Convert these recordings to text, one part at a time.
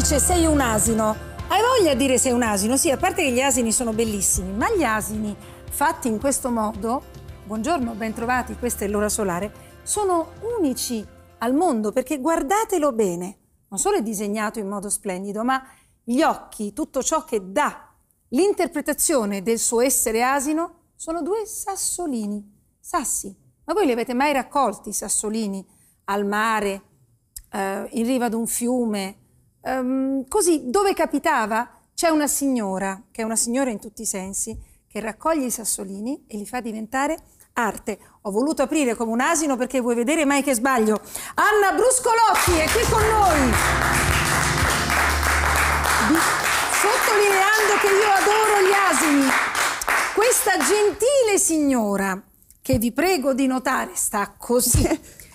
dice sei un asino. Hai voglia di dire sei un asino? Sì, a parte che gli asini sono bellissimi, ma gli asini fatti in questo modo, buongiorno, bentrovati, questa è l'ora solare, sono unici al mondo perché guardatelo bene. Non solo è disegnato in modo splendido, ma gli occhi, tutto ciò che dà l'interpretazione del suo essere asino, sono due sassolini, sassi. Ma voi li avete mai raccolti, i sassolini, al mare, eh, in riva ad un fiume, um, così dove capitava c'è una signora, che è una signora in tutti i sensi, che raccoglie i sassolini e li fa diventare arte. Ho voluto aprire come un asino perché vuoi vedere mai che sbaglio. Anna Bruscolotti è qui con noi. Sottolineando che io adoro gli asini. Questa gentile signora, che vi prego di notare, sta così,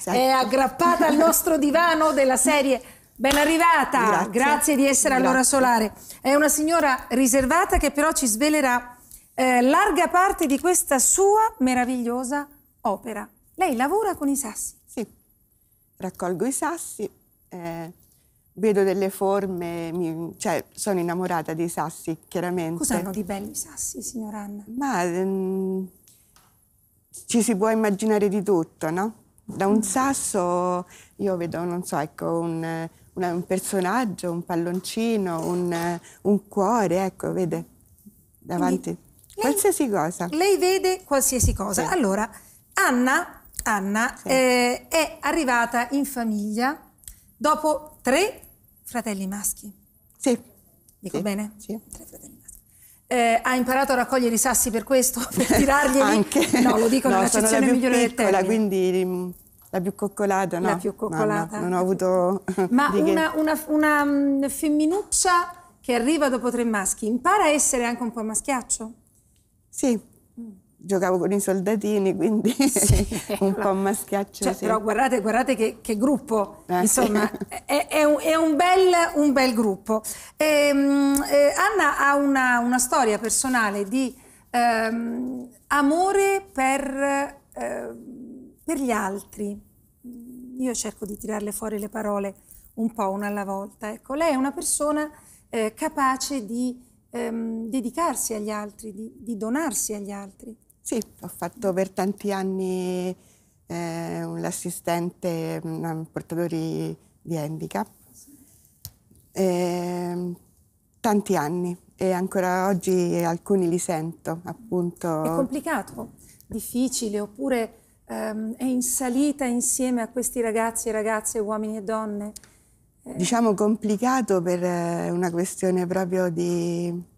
è aggrappata al nostro divano della serie Ben arrivata, grazie, grazie di essere grazie. all'ora solare. È una signora riservata che però ci svelerà eh, larga parte di questa sua meravigliosa opera. Lei lavora con i sassi. Sì, raccolgo i sassi, eh, vedo delle forme, mi, cioè sono innamorata dei sassi, chiaramente. Cosa hanno di belli i sassi, signora Anna? Ma ehm, ci si può immaginare di tutto, no? da un sasso io vedo, non so, ecco, un, una, un personaggio, un palloncino, un, un, cuore, ecco, vede davanti. lei, qualsiasi cosa. Lei vede qualsiasi cosa. Sì. Allora, Anna, Anna sì. eh, è arrivata in famiglia dopo tre fratelli maschi. Sì. Dico sì. bene? Sì. Tre fratelli maschi. Eh, ha imparato a raccogliere i sassi per questo, per tirarglieli? Anche. No, lo dico no, nella migliore piccola, del termine. quindi mm, la più coccolata, no? La più coccolata. No, non ho avuto... Ma una, una, una mm, femminuccia che arriva dopo tre maschi, impara a essere anche un po' maschiaccio? Sì, mm. giocavo con i soldatini, quindi sì, un po' maschiaccio. Cioè, sì. Però guardate, guardate che, che gruppo, eh. insomma, è, è, un, è un, bel, un, bel, gruppo. Ehm, eh, Anna ha una, una, storia personale di ehm, amore per... Eh, per gli altri, io cerco di tirarle fuori le parole un po' una alla volta. Ecco, lei è una persona eh, capace di ehm, dedicarsi agli altri, di, di, donarsi agli altri. Sì, ho fatto per tanti anni eh, un assistente a portatori di handicap. Eh, tanti anni e ancora oggi alcuni li sento, appunto. È complicato, difficile oppure ehm, è in salita insieme a questi ragazzi e ragazze, uomini e donne? Eh. Diciamo complicato per eh, una questione proprio di...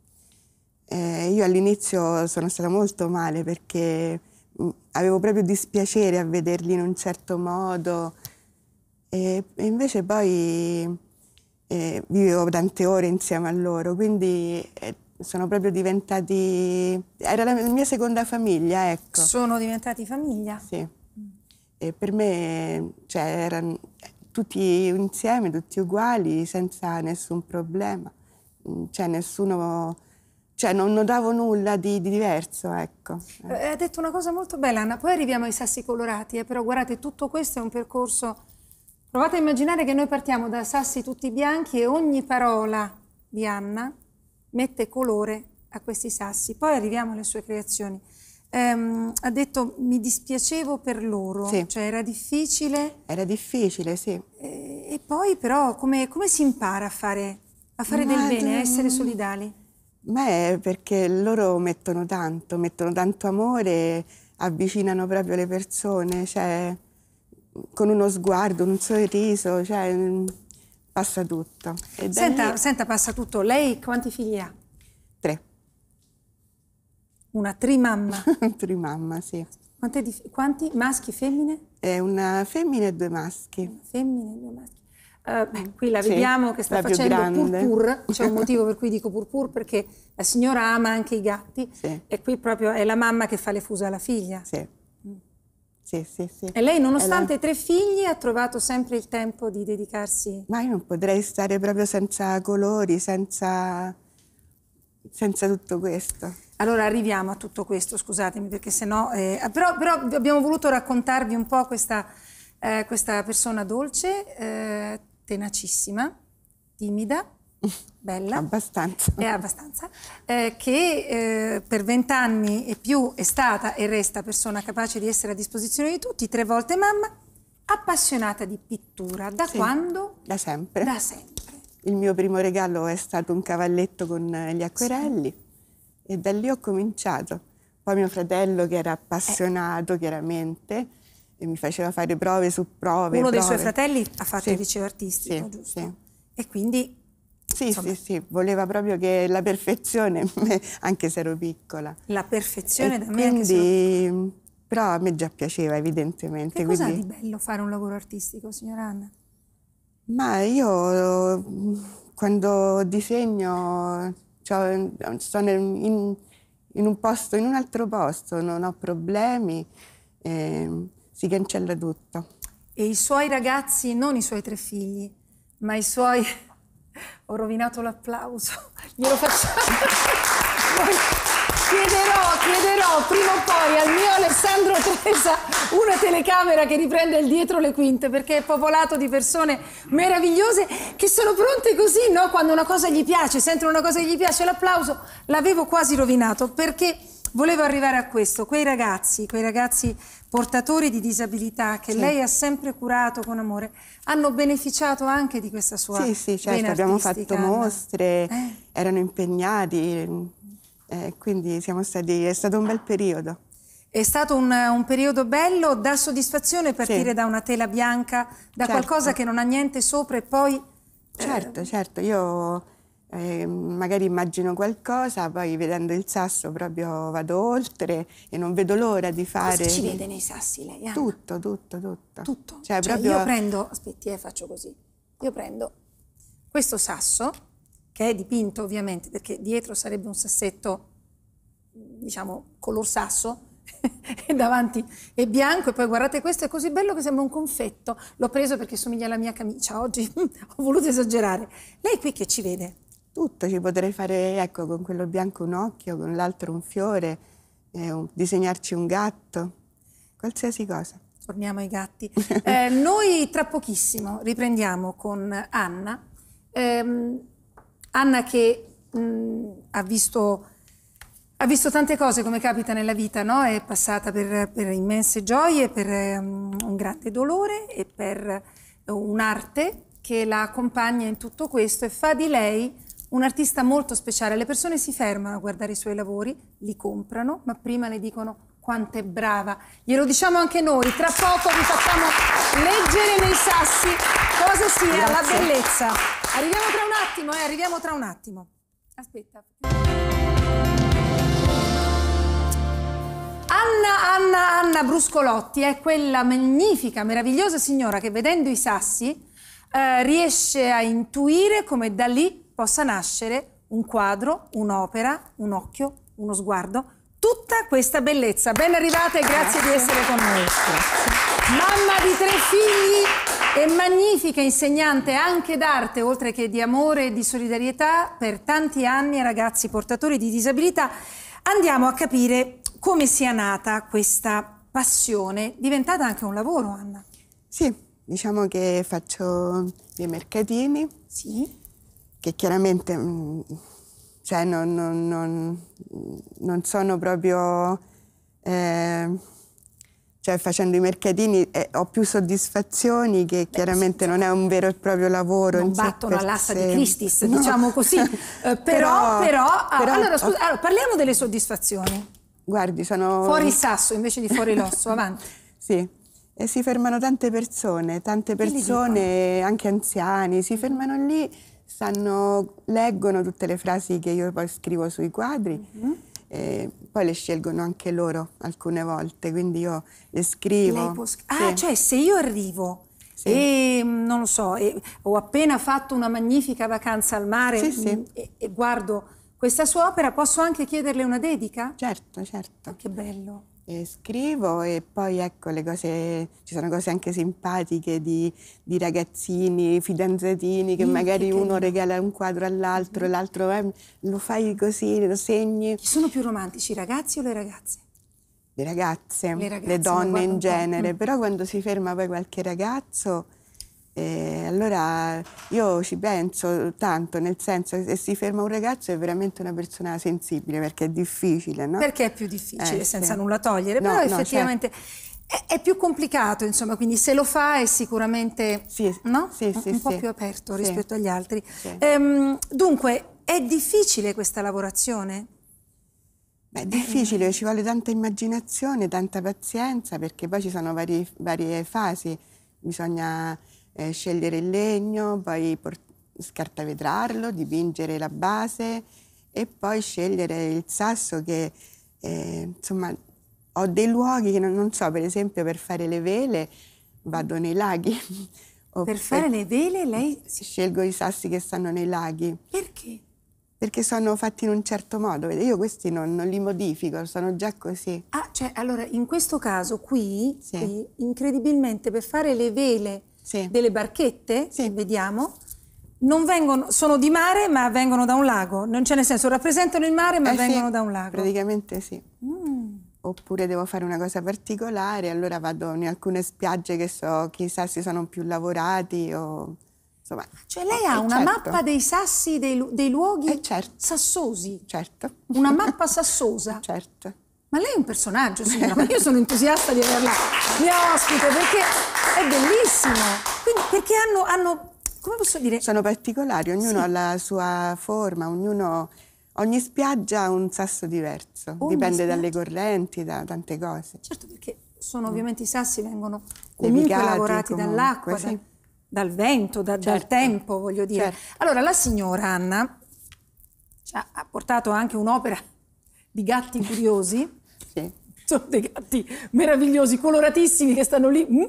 Eh, io all'inizio sono stata molto male perché mm, avevo proprio dispiacere a vederli in un certo modo e, e invece poi eh, vivevo tante ore insieme a loro, quindi eh, sono proprio diventati... Era la mia seconda famiglia, ecco. Sono diventati famiglia? Sì. E per me, cioè, erano tutti insieme, tutti uguali, senza nessun problema. Mm, cioè, nessuno... Cioè, non notavo nulla di, di diverso, ecco. Eh, eh hai detto una cosa molto bella, Anna. Poi arriviamo ai sassi colorati, eh, però guardate, tutto questo è un percorso... Provate a immaginare che noi partiamo da sassi tutti bianchi e ogni parola di Anna mette colore a questi sassi. Poi arriviamo alle sue creazioni. Um, ha detto mi dispiacevo per loro, sì. cioè era difficile. Era difficile, sì. E, eh, e poi però come, come, si impara a fare, a fare del bene, a ehm, essere solidali? Beh, perché loro mettono tanto, mettono tanto amore, avvicinano proprio le persone, cioè con uno sguardo, un sorriso, cioè mm, passa tutto. senta, lì... senta, passa tutto. Lei quanti figli ha? Tre. Una trimamma? trimamma, sì. Quanti, quanti maschi femmine? È eh, una femmina e due maschi. Una femmina e due maschi. Uh, beh, qui la vediamo che sta facendo purpur, c'è un motivo per cui dico purpur perché la signora ama anche i gatti sì. e qui proprio è la mamma che fa le fusa alla figlia. Sì. Sì, sì, sì. E lei, nonostante la... tre figli, ha trovato sempre il tempo di dedicarsi? Ma io non potrei stare proprio senza colori, senza, senza tutto questo. Allora arriviamo a tutto questo, scusatemi, perché sennò... Eh, ah, però, però abbiamo voluto raccontarvi un po' questa, eh, questa persona dolce, eh, tenacissima, timida, Bella. Abbastanza. È abbastanza. Eh, che eh, per vent'anni e più è stata e resta persona capace di essere a disposizione di tutti, tre volte mamma, appassionata di pittura. Da sì. quando? Da sempre. Da sempre. Il mio primo regalo è stato un cavalletto con eh, gli acquerelli sì. e da lì ho cominciato. Poi mio fratello che era appassionato eh. chiaramente e mi faceva fare prove su prove. Uno prove. dei suoi fratelli ha fatto sì. il liceo artistico, sì. giusto? E quindi sì, Insomma. sì, sì, voleva proprio che la perfezione, anche se ero piccola. La perfezione e da quindi, me quindi, sono... Però a me già piaceva, evidentemente. Che quindi... cos'è di bello fare un lavoro artistico, signora Anna? Ma io quando disegno cioè, sono in, in, un posto, in un altro posto, non ho problemi, eh, si cancella tutto. E i suoi ragazzi, non i suoi tre figli, ma i suoi ho rovinato l'applauso. Glielo facciamo. Chiederò, chiederò prima o poi al mio Alessandro Tresa una telecamera che riprende il dietro le quinte perché è popolato di persone meravigliose che sono pronte così, no? Quando una cosa gli piace, sentono una cosa che gli piace, l'applauso l'avevo quasi rovinato perché Volevo arrivare a questo, quei ragazzi, quei ragazzi portatori di disabilità che sì. lei ha sempre curato con amore, hanno beneficiato anche di questa sua Sì, sì, certo, abbiamo fatto mostre, eh? erano impegnati, eh, quindi stati, è stato un bel periodo. È stato un, un, periodo bello, da soddisfazione partire sì. da una tela bianca, da certo. qualcosa che non ha niente sopra e poi... Certo, eh... certo, certo io eh, magari immagino qualcosa, poi vedendo il sasso proprio vado oltre e non vedo l'ora di fare... Cosa ci vede nei sassi lei? Anna? Tutto, tutto, tutto. Tutto? Cioè, cioè proprio... io prendo, aspetti, eh, faccio così, io prendo questo sasso, che è dipinto ovviamente, perché dietro sarebbe un sassetto, diciamo, color sasso, e davanti è bianco e poi guardate questo è così bello che sembra un confetto l'ho preso perché somiglia alla mia camicia oggi ho voluto esagerare lei qui che ci vede? tutto, ci potrei fare ecco, con quello bianco un occhio, con l'altro un fiore, eh, un, disegnarci un gatto, qualsiasi cosa. Torniamo ai gatti. eh, noi tra pochissimo riprendiamo con Anna, eh, Anna che mh, mm, ha visto... Ha visto tante cose come capita nella vita, no? È passata per, per immense gioie, per um, un grande dolore e per uh, un'arte che la accompagna in tutto questo e fa di lei un artista molto speciale. Le persone si fermano a guardare i suoi lavori, li comprano, ma prima le dicono quanto è brava. Glielo diciamo anche noi, tra poco vi facciamo leggere nei sassi cosa sia Grazie. la bellezza. Arriviamo tra un attimo, eh, arriviamo tra un attimo. Aspetta. Anna, Anna, Anna Bruscolotti è quella magnifica, meravigliosa signora che vedendo i sassi eh, riesce a intuire come da lì possa nascere un quadro, un'opera, un occhio, uno sguardo, tutta questa bellezza. Ben arrivate e grazie, grazie. di essere con noi. Mamma di tre figli e magnifica insegnante anche d'arte, oltre che di amore e di solidarietà per tanti anni ai ragazzi portatori di disabilità, andiamo a capire come sia nata questa passione, diventata anche un lavoro, Anna. Sì, diciamo che faccio dei mercatini. Sì che chiaramente mm, cioè non, non, non, non, sono proprio... Eh, cioè facendo i mercatini eh, ho più soddisfazioni che chiaramente Beh, non è un vero e proprio lavoro. Non battono all'asta di Christis, no. diciamo così. Eh, però, però, però, ah, però allora, scusa, allora, parliamo delle soddisfazioni. Guardi, sono... Fuori il sasso invece di fuori l'osso, avanti. Sì, e si fermano tante persone, tante persone, anche anziani, si fermano lì sanno, leggono tutte le frasi che io poi scrivo sui quadri. Mm -hmm. E poi le scelgono anche loro alcune volte, quindi io le scrivo. Lei Può... Ah, sì. cioè se io arrivo sì. e mm, non lo so, e, ho appena fatto una magnifica vacanza al mare sì, mm, e, e guardo questa sua opera, posso anche chiederle una dedica? Certo, certo. Oh, che bello e scrivo e poi ecco le cose, ci sono cose anche simpatiche di, di ragazzini, fidanzatini che mm, magari che uno regala un quadro all'altro, mm. l'altro eh, lo fai così, lo segni. Ci sono più romantici, i ragazzi o le ragazze? Le ragazze, le, ragazze, le donne in genere, mm. però quando si ferma poi qualche ragazzo e allora io ci penso tanto, nel senso se si ferma un ragazzo è veramente una persona sensibile perché è difficile, no? Perché è più difficile, eh, senza sì. nulla togliere, no, però certo. effettivamente no, è, è, più complicato, insomma, quindi se lo fa è sicuramente sì, no? sì, un, un po' più aperto rispetto agli altri. Ehm, dunque, è difficile questa lavorazione? Beh, è difficile, ci vuole tanta immaginazione, tanta pazienza perché poi ci sono varie, varie fasi, bisogna eh, scegliere il legno, poi port- scartavetrarlo, dipingere la base e poi scegliere il sasso che, eh, insomma, ho dei luoghi che non, non, so, per esempio per fare le vele vado nei laghi. per fare le vele lei... Scelgo i sassi che stanno nei laghi. Perché? Perché sono fatti in un certo modo, io questi non, non li modifico, sono già così. Ah, cioè, allora, in questo caso qui, sì. qui incredibilmente, per fare le vele sì. delle barchette, sì. vediamo, vengono, sono di mare ma vengono da un lago, non c'è nel senso, rappresentano il mare ma eh vengono sì, da un lago. Praticamente sì. Mm. Oppure devo fare una cosa particolare, allora vado in alcune spiagge che so, chissà si sono più lavorati o... Insomma, cioè lei eh, ha una certo. mappa dei sassi, dei, dei luoghi eh, certo. sassosi. Certo. Una mappa sassosa. certo. Ma lei è un personaggio, signora. Io sono entusiasta di averla mia ospite perché è bellissimo. Quindi, perché hanno, hanno, come posso dire? Sono particolari, ognuno sì. ha la sua forma, ognuno... Ogni spiaggia ha un sasso diverso, ogni dipende spiaggia. dalle correnti, da tante cose. Certo, perché sono ovviamente i sassi vengono comunque Devigati, lavorati dall'acqua, sì. da, dal vento, da, certo. dal tempo, voglio dire. Certo. Allora, la signora Anna ci ha portato anche un'opera di gatti curiosi. sì sono dei gatti meravigliosi, coloratissimi, che stanno lì mm,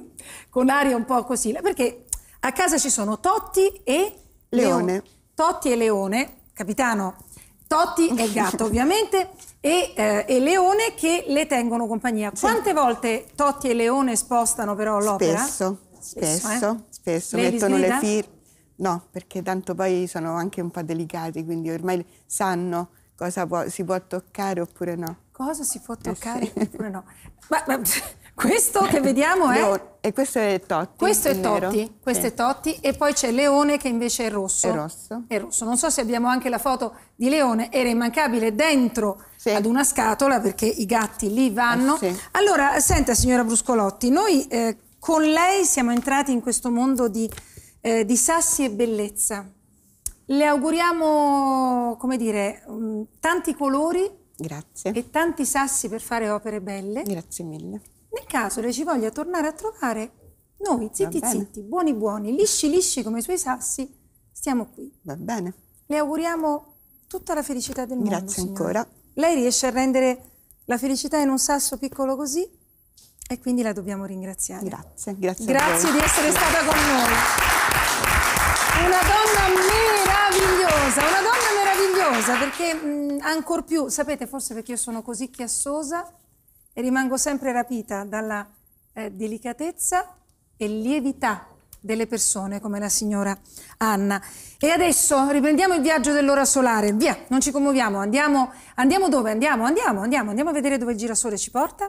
con aria un po' così. Perché a casa ci sono Totti e Leone. Leone. Totti e Leone, capitano Totti è gatto ovviamente e, eh, e, Leone che le tengono compagnia. Quante volte Totti e Leone spostano però l'opera? Spesso, spesso, spesso, eh? spesso. mettono le firme. No, perché tanto poi sono anche un po' delicati, quindi ormai sanno cosa può, si può toccare oppure no cosa si può eh, toccare oppure no. ma, ma, questo che vediamo è... E questo è Totti. Questo è Totti, questo sì. è Totti e poi c'è Leone che invece è rosso. È rosso. È rosso. Non so se abbiamo anche la foto di Leone, era immancabile dentro sì. ad una scatola perché i gatti lì vanno. Eh allora, senta signora Bruscolotti, noi eh, con lei siamo entrati in questo mondo di, eh, di sassi e bellezza. Le auguriamo, come dire, mm, tanti colori Grazie. E tanti sassi per fare opere belle. Grazie mille. Nel caso lei ci voglia tornare a trovare, noi zitti zitti, buoni buoni, lisci lisci come i suoi sassi, stiamo qui. Va bene. Le auguriamo tutta la felicità del mondo. Grazie ancora. Lei riesce a rendere la felicità in un sasso piccolo così e quindi la dobbiamo ringraziare. Grazie, grazie. Grazie di essere stata con noi. Una donna meravigliosa, una donna chiassosa perché mh, ancor più, sapete forse perché io sono così chiassosa e rimango sempre rapita dalla eh, delicatezza e lievità delle persone come la signora Anna. E adesso riprendiamo il viaggio dell'ora solare, via, non ci commuoviamo, andiamo, andiamo dove? Andiamo, andiamo, andiamo, andiamo a vedere dove il girasole ci porta.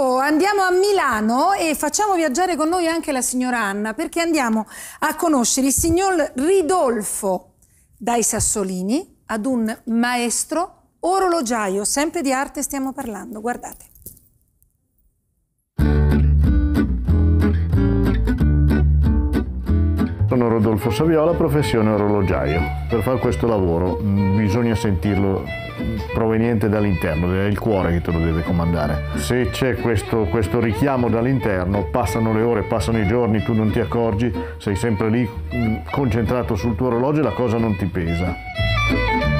poco andiamo a Milano e facciamo viaggiare con noi anche la signora Anna perché andiamo a conoscere il signor Ridolfo dai Sassolini ad un maestro orologiaio, sempre di arte stiamo parlando, guardate. Sono Rodolfo Saviola, professione orologiaio. Per fare questo lavoro mm, bisogna sentirlo proveniente dall'interno, è il cuore che te lo deve comandare. Se c'è questo, questo richiamo dall'interno, passano le ore, passano i giorni, tu non ti accorgi, sei sempre lì mm, concentrato sul tuo orologio e la cosa non ti pesa.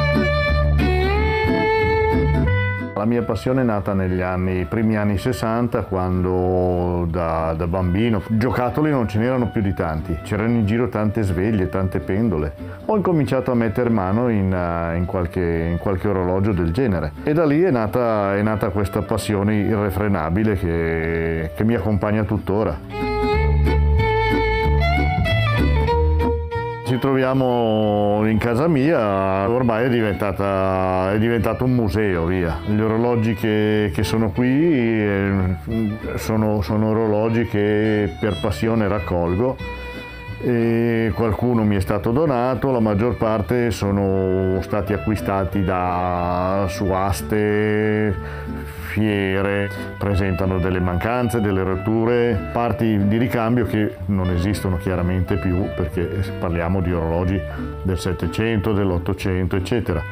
La mia passione è nata negli anni, primi anni 60 quando da, da bambino giocattoli non ce n'erano più di tanti, c'erano in giro tante sveglie, tante pendole. Ho incominciato a mettere mano in, eh, in, qualche, in qualche, orologio del genere e da lì è nata, è nata questa passione irrefrenabile che, che mi accompagna tuttora. Ci troviamo in casa mia, ormai è, diventata, è diventato un museo, via. Gli orologi che, che sono qui eh, sono, sono orologi che per passione raccolgo e qualcuno mi è stato donato, la maggior parte sono stati acquistati da su aste, fiere presentano delle mancanze, delle rotture, parti di ricambio che non esistono chiaramente più perché parliamo di orologi del 700, dell'800 eccetera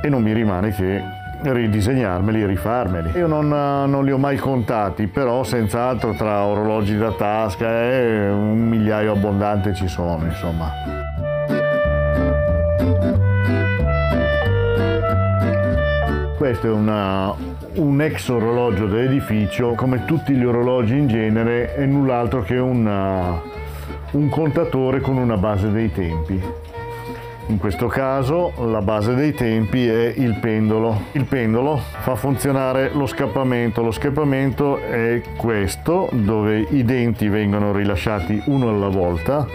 e non mi rimane che ridisegnarmeli e rifarmeli. Io non, non, li ho mai contati, però senz'altro tra orologi da tasca e un migliaio abbondante ci sono, insomma. Questo è una, un ex orologio dell'edificio, come tutti gli orologi in genere, è null'altro che una, uh, un contatore con una base dei tempi. In questo caso la base dei tempi è il pendolo. Il pendolo fa funzionare lo scappamento. Lo scappamento è questo, dove i denti vengono rilasciati uno alla volta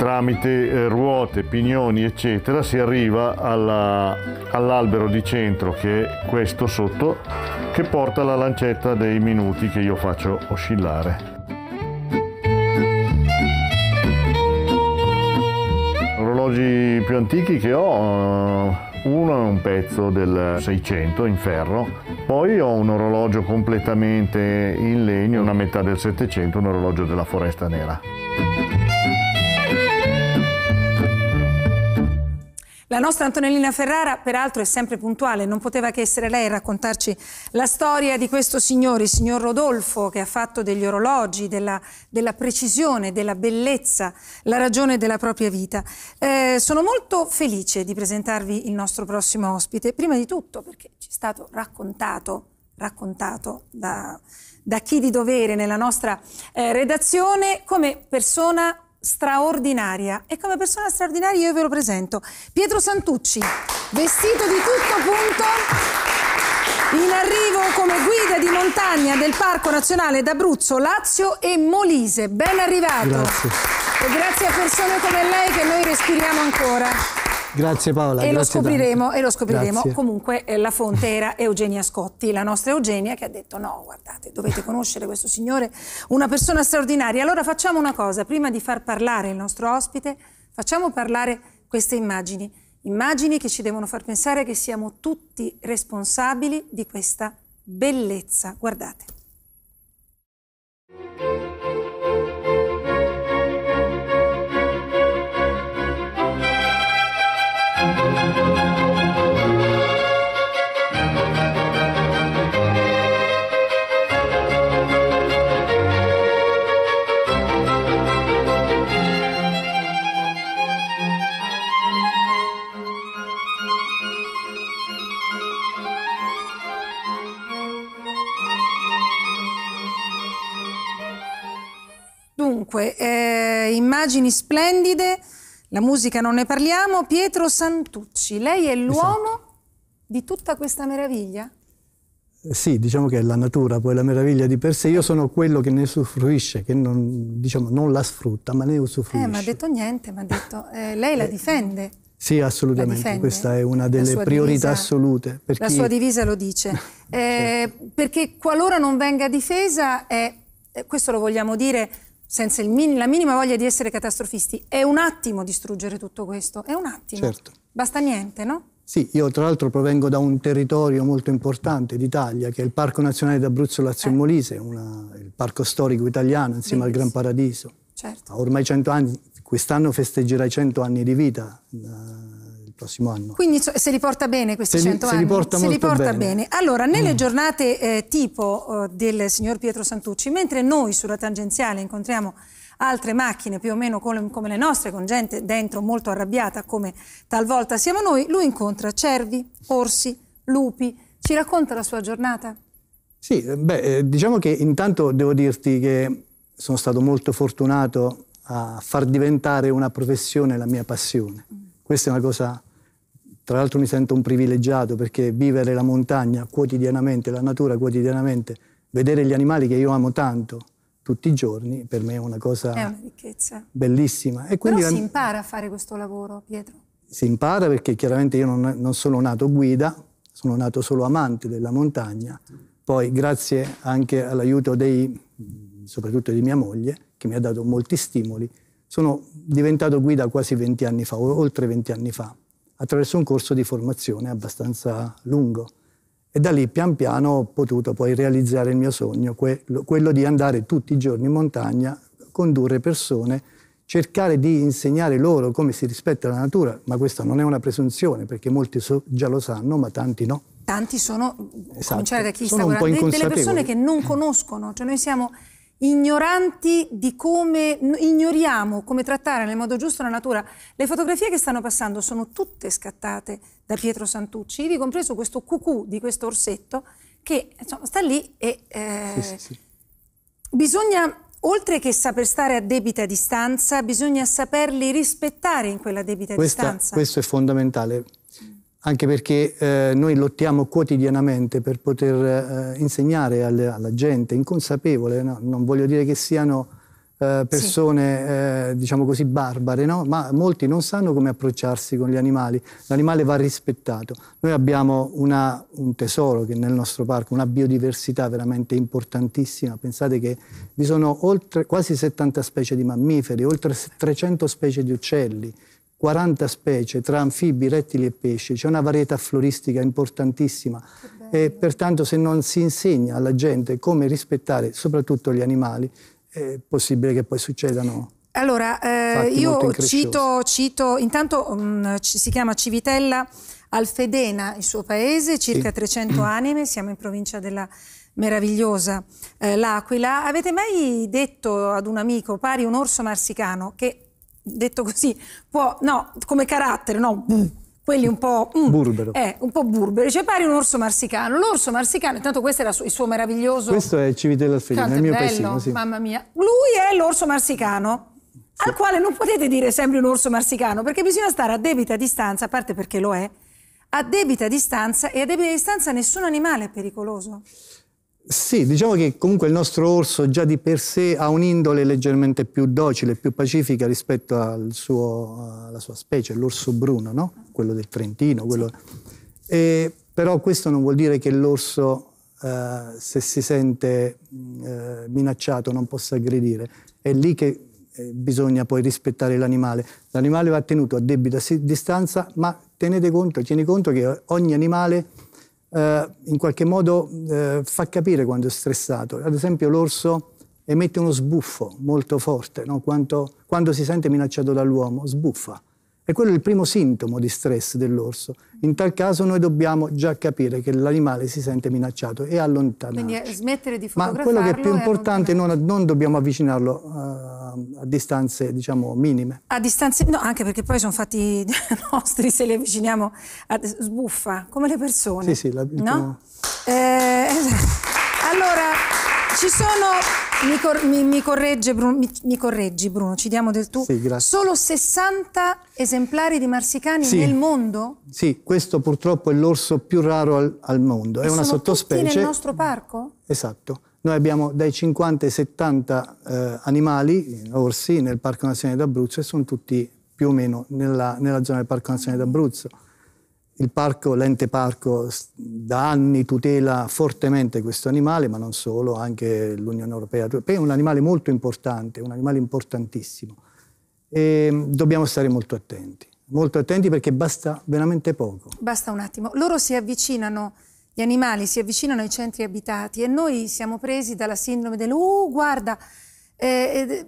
tramite eh, ruote, pignoni eccetera si arriva alla, all'albero di centro che è questo sotto che porta la lancetta dei minuti che io faccio oscillare. Orologi più antichi che ho eh, uno è un pezzo del 600 in ferro, poi ho un orologio completamente in legno, una metà del 700, un orologio della foresta nera. La nostra Antonellina Ferrara, peraltro, è sempre puntuale, non poteva che essere lei a raccontarci la storia di questo signore, il signor Rodolfo, che ha fatto degli orologi, della, della precisione, della bellezza, la ragione della propria vita. Eh, sono molto felice di presentarvi il nostro prossimo ospite, prima di tutto perché ci è stato raccontato, raccontato da, da chi di dovere nella nostra eh, redazione come persona straordinaria e come persona straordinaria io ve lo presento. Pietro Santucci, vestito di tutto punto, in arrivo come guida di montagna del Parco Nazionale d'Abruzzo, Lazio e Molise. Ben arrivato. Grazie. E grazie a persone come lei che noi respiriamo ancora. Grazie Paola. E, grazie lo, scopriremo, e lo scopriremo. Comunque eh, la fonte era Eugenia Scotti, la nostra Eugenia, che ha detto no, guardate, dovete conoscere questo signore, una persona straordinaria. Allora facciamo una cosa, prima di far parlare il nostro ospite, facciamo parlare queste immagini. Immagini che ci devono far pensare che siamo tutti responsabili di questa bellezza. Guardate. Dunque, eh, immagini splendide, la musica non ne parliamo. Pietro Santucci, lei è esatto. l'uomo esatto. di tutta questa meraviglia? Eh, sì, diciamo che è la natura, poi la meraviglia di per sé. Io sono quello che ne usufruisce, che non, diciamo, non la sfrutta, ma ne usufruisce. Eh, ma ha detto niente, ma ha detto... Eh, lei la eh, difende. Sì, assolutamente, questa è una delle priorità divisa, assolute. la chi... sua divisa lo dice. Eh, certo. Perché qualora non venga difesa, è, eh, questo lo vogliamo dire senza min la minima voglia di essere catastrofisti, è un attimo distruggere tutto questo, è un attimo. Certo. Basta niente, no? Sì, io tra l'altro provengo da un territorio molto importante d'Italia, che è il Parco Nazionale d'Abruzzo Lazio eh. Molise, una, il parco storico italiano insieme Benissimo. al Gran Paradiso. Certo. ormai 100 anni, quest'anno festeggerai 100 anni di vita. Eh, prossimo anno. Quindi se li porta bene questi se 100 li, anni? Se li porta, se li porta bene. bene. Allora, nelle mm. giornate eh, tipo eh, del signor Pietro Santucci, mentre noi sulla tangenziale incontriamo altre macchine più o meno come, come le nostre, con gente dentro molto arrabbiata come talvolta siamo noi, lui incontra cervi, orsi, lupi. Ci racconta la sua giornata? Sì, beh, eh, diciamo che intanto devo dirti che sono stato molto fortunato a far diventare una professione la mia passione. Mm. Questa è una cosa tra l'altro mi sento un privilegiato perché vivere la montagna quotidianamente, la natura quotidianamente, vedere gli animali che io amo tanto tutti i giorni, per me è una cosa è una bellissima. E Però si impara a fare questo lavoro, Pietro? Si impara perché chiaramente io non, non sono nato guida, sono nato solo amante della montagna. Poi grazie anche all'aiuto dei, soprattutto di mia moglie, che mi ha dato molti stimoli, sono diventato guida quasi 20 anni fa, oltre 20 anni fa attraverso un corso di formazione abbastanza lungo. E da lì pian piano ho potuto poi realizzare il mio sogno, quello, di andare tutti i giorni in montagna, condurre persone, cercare di insegnare loro come si rispetta la natura, ma questa non è una presunzione perché molti so, già lo sanno, ma tanti no. Tanti sono, esatto. cominciare da esatto, chi sono sta guardando, delle persone che non conoscono, cioè noi siamo ignoranti di come ignoriamo come trattare nel modo giusto la natura. Le fotografie che stanno passando sono tutte scattate da Pietro Santucci, vi compreso questo cucù di questo orsetto che insomma, sta lì e eh, sì, sì, sì. bisogna oltre che saper stare a debita distanza, bisogna saperli rispettare in quella debita Questa, distanza. Questo è fondamentale anche perché eh, noi lottiamo quotidianamente per poter eh, insegnare alle, alla gente inconsapevole, no? non voglio dire che siano eh, persone sì. Eh, diciamo così barbare, no? ma molti non sanno come approcciarsi con gli animali, l'animale va rispettato, noi abbiamo una, un tesoro che nel nostro parco, una biodiversità veramente importantissima, pensate che vi sono oltre, quasi 70 specie di mammiferi, oltre 300 specie di uccelli, 40 specie tra anfibi, rettili e pesci, c'è una varietà floristica importantissima e pertanto se non si insegna alla gente come rispettare soprattutto gli animali è possibile che poi succedano allora, eh, io cito, cito, intanto um, si chiama Civitella Alfedena, il suo paese, circa sì. 300 anime, siamo in provincia della meravigliosa eh, L'Aquila. Avete mai detto ad un amico, pari un orso marsicano, che detto così, può, no, come carattere, no, mm. quelli un po', mm, burbero. Eh, un po' burberi, cioè pare un orso marsicano. L'orso marsicano, intanto questo era il suo meraviglioso... Questo è Civitella Felina, Canto, il mio bello, paesino, sì. Mamma mia. Lui è l'orso marsicano, sì. al quale non potete dire sempre un orso marsicano, perché bisogna stare a debita distanza, a parte perché lo è, a debita distanza, e a debita distanza nessun animale è pericoloso. Sì, diciamo che comunque il nostro orso già di per sé ha un'indole leggermente più docile, più pacifica rispetto al suo, alla sua specie, l'orso bruno, no? quello del Trentino. Quello... E, eh, però questo non vuol dire che l'orso, eh, se si sente mm, eh, minacciato, non possa aggredire. È lì che eh, bisogna poi rispettare l'animale. L'animale va tenuto a debita distanza, ma tenete conto, tieni conto che ogni animale eh, in qualche modo eh, fa capire quando è stressato. Ad esempio l'orso emette uno sbuffo molto forte, no? quando, quando si sente minacciato dall'uomo, sbuffa. E quello è il primo sintomo di stress dell'orso. In tal caso noi dobbiamo già capire che l'animale si sente minacciato e allontanarlo. Quindi smettere di fotografarlo. Ma quello che è più importante, non, non, dobbiamo avvicinarlo uh, a distanze, diciamo, minime. A distanze, no, anche perché poi sono fatti nostri, se li avviciniamo, a, sbuffa, come le persone. Sì, sì. La, no? Primo... Eh, allora, ci sono mi, cor mi, mi, corregge, Bruno, mi, correggi Bruno, ci diamo del tu. Sì, grazie. Solo 60 esemplari di marsicani sì. nel mondo? Sì, questo purtroppo è l'orso più raro al, al mondo. E è una sottospecie. Tutti nel nostro parco? Esatto. Noi abbiamo dai 50 ai 70 eh, animali, orsi, nel Parco Nazionale d'Abruzzo e sono tutti più o meno nella, nella zona del Parco Nazionale d'Abruzzo. Il parco, l'ente parco da anni tutela fortemente questo animale, ma non solo, anche l'Unione Europea. È un animale molto importante, un animale importantissimo. E ehm, dobbiamo stare molto attenti, molto attenti perché basta veramente poco. Basta un attimo. Loro si avvicinano gli animali si avvicinano ai centri abitati e noi siamo presi dalla sindrome del oh guarda eh,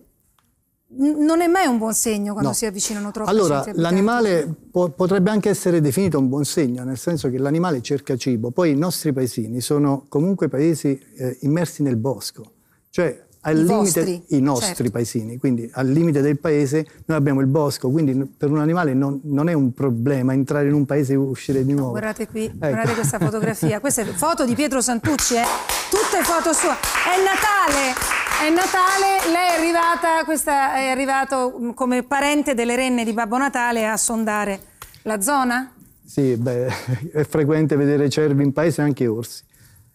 non è mai un buon segno quando no. si avvicinano troppo. Allora, l'animale po potrebbe anche essere definito un buon segno, nel senso che l'animale cerca cibo. Poi i nostri paesini sono comunque paesi eh, immersi nel bosco, cioè al I limite vostri, i nostri certo. paesini, quindi al limite del paese noi abbiamo il bosco, quindi per un animale non, non è un problema entrare in un paese e uscire di nuovo. No, guardate qui, ecco. guardate questa fotografia, questa è foto di Pietro Santucci, eh? tutte foto sue, è Natale, è Natale, lei è arrivata, questa è arrivato mm, come parente delle renne di Babbo Natale a sondare la zona? Sì, beh, è frequente vedere cervi in paese e anche orsi.